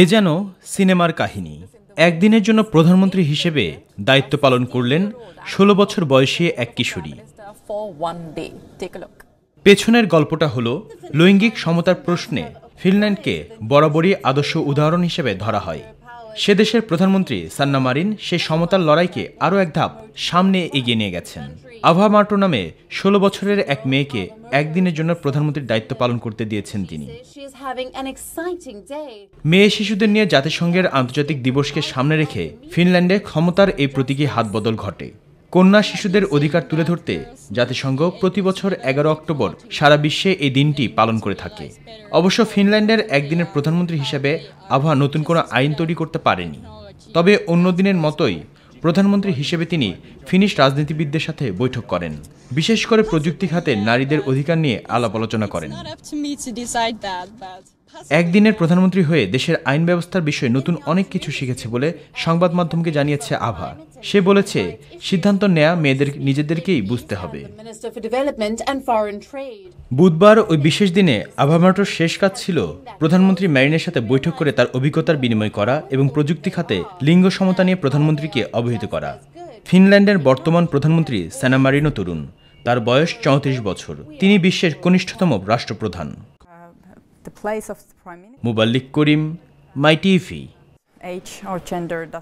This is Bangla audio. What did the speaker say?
এ যেন সিনেমার কাহিনী একদিনের জন্য প্রধানমন্ত্রী হিসেবে দায়িত্ব পালন করলেন ষোলো বছর বয়সে এক কিশোরী পেছনের গল্পটা হল লৈঙ্গিক সমতার প্রশ্নে ফিনল্যান্ডকে বরাবরই আদর্শ উদাহরণ হিসেবে ধরা হয় সে দেশের প্রধানমন্ত্রী সান্না মারিন সেই সমতার লড়াইকে আরও এক ধাপ সামনে এগিয়ে নিয়ে গেছেন আভা মার্টো নামে ষোলো বছরের এক মেয়েকে একদিনের জন্য প্রধানমন্ত্রীর দায়িত্ব পালন করতে দিয়েছেন তিনি মেয়ে শিশুদের নিয়ে জাতিসংঘের আন্তর্জাতিক দিবসকে সামনে রেখে ফিনল্যান্ডে ক্ষমতার এই প্রতীকী হাতবদল ঘটে কন্যা শিশুদের অধিকার তুলে ধরতে জাতিসংঘ প্রতি বছর এগারো অক্টোবর সারা বিশ্বে এই দিনটি পালন করে থাকে অবশ্য ফিনল্যান্ডের একদিনের প্রধানমন্ত্রী হিসেবে আবহাওয়া নতুন কোনো আইন তৈরি করতে পারেনি তবে অন্য দিনের মতোই প্রধানমন্ত্রী হিসেবে তিনি ফিনিশ রাজনীতিবিদদের সাথে বৈঠক করেন বিশেষ করে প্রযুক্তি খাতে নারীদের অধিকার নিয়ে আলাপ আলোচনা করেন একদিনের প্রধানমন্ত্রী হয়ে দেশের আইন ব্যবস্থার বিষয়ে নতুন অনেক কিছু শিখেছে বলে সংবাদ মাধ্যমকে জানিয়েছে আভা সে বলেছে সিদ্ধান্ত নেয়া মেয়েদের নিজেদেরকেই বুঝতে হবে বুধবার ওই বিশেষ দিনে আভামাটোর শেষ কাজ ছিল প্রধানমন্ত্রী ম্যারিনের সাথে বৈঠক করে তার অভিজ্ঞতার বিনিময় করা এবং প্রযুক্তি খাতে লিঙ্গ সমতা নিয়ে প্রধানমন্ত্রীকে অবহিত করা ফিনল্যান্ডের বর্তমান প্রধানমন্ত্রী স্যানামারিনো তরুণ তার বয়স চৌত্রিশ বছর তিনি বিশ্বের কনিষ্ঠতম রাষ্ট্রপ্রধান the place of the Prime Minister. Mubalik Kurim, My TV. Age or gender.